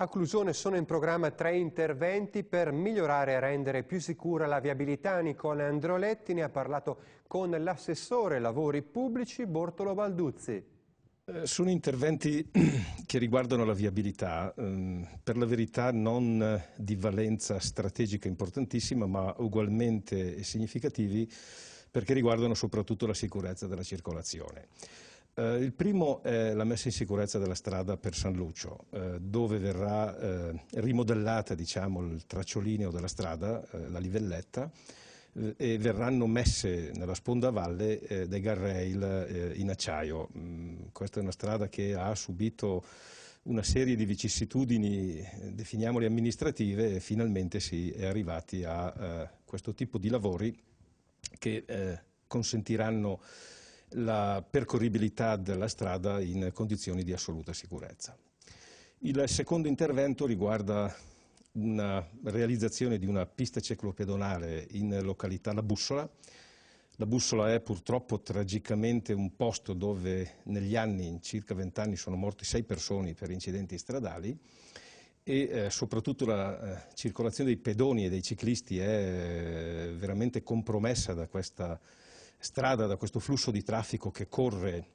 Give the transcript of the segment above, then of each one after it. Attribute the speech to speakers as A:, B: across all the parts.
A: A Clusione sono in programma tre interventi per migliorare e rendere più sicura la viabilità. Nicola Androletti ne ha parlato con l'assessore lavori pubblici Bortolo Balduzzi. Eh, sono interventi che riguardano la viabilità, ehm, per la verità non di valenza strategica importantissima, ma ugualmente significativi perché riguardano soprattutto la sicurezza della circolazione. Eh, il primo è la messa in sicurezza della strada per San Lucio, eh, dove verrà eh, rimodellata diciamo, il tracciolineo della strada, eh, la livelletta, eh, e verranno messe nella sponda valle eh, dei garrail in acciaio. Mm, questa è una strada che ha subito una serie di vicissitudini, definiamole amministrative, e finalmente si è arrivati a questo tipo di lavori che consentiranno la percorribilità della strada in condizioni di assoluta sicurezza. Il secondo intervento riguarda una realizzazione di una pista ciclopedonale in località La Bussola. La Bussola è purtroppo tragicamente un posto dove negli anni, in circa vent'anni, sono morti sei persone per incidenti stradali e eh, soprattutto la eh, circolazione dei pedoni e dei ciclisti è eh, veramente compromessa da questa strada da questo flusso di traffico che corre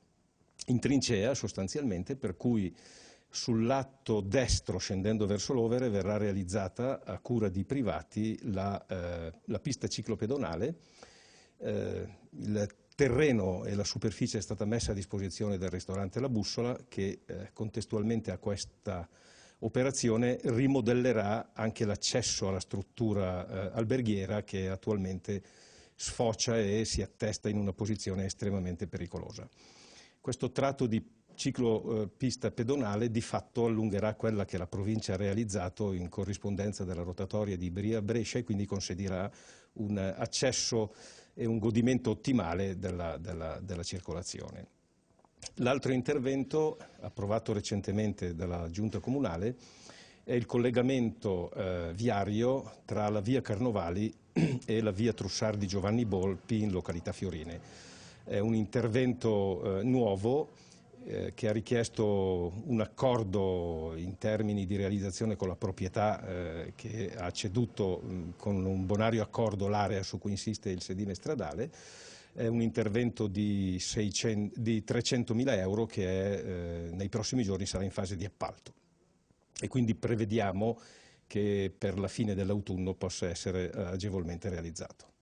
A: in trincea sostanzialmente, per cui sul lato destro scendendo verso l'Overe verrà realizzata a cura di privati la, eh, la pista ciclopedonale, eh, il terreno e la superficie è stata messa a disposizione del ristorante La Bussola che eh, contestualmente a questa operazione rimodellerà anche l'accesso alla struttura eh, alberghiera che attualmente è sfocia e si attesta in una posizione estremamente pericolosa. Questo tratto di ciclo eh, pista pedonale di fatto allungherà quella che la provincia ha realizzato in corrispondenza della rotatoria di Bria Brescia e quindi consentirà un accesso e un godimento ottimale della, della, della circolazione. L'altro intervento, approvato recentemente dalla Giunta Comunale, è il collegamento eh, viario tra la via Carnovali e la via Trussardi Giovanni Bolpi in località Fiorine. È un intervento eh, nuovo eh, che ha richiesto un accordo in termini di realizzazione con la proprietà eh, che ha ceduto mh, con un bonario accordo l'area su cui insiste il sedime stradale è un intervento di, 600, di 300.000 euro che è, eh, nei prossimi giorni sarà in fase di appalto e quindi prevediamo che per la fine dell'autunno possa essere eh, agevolmente realizzato.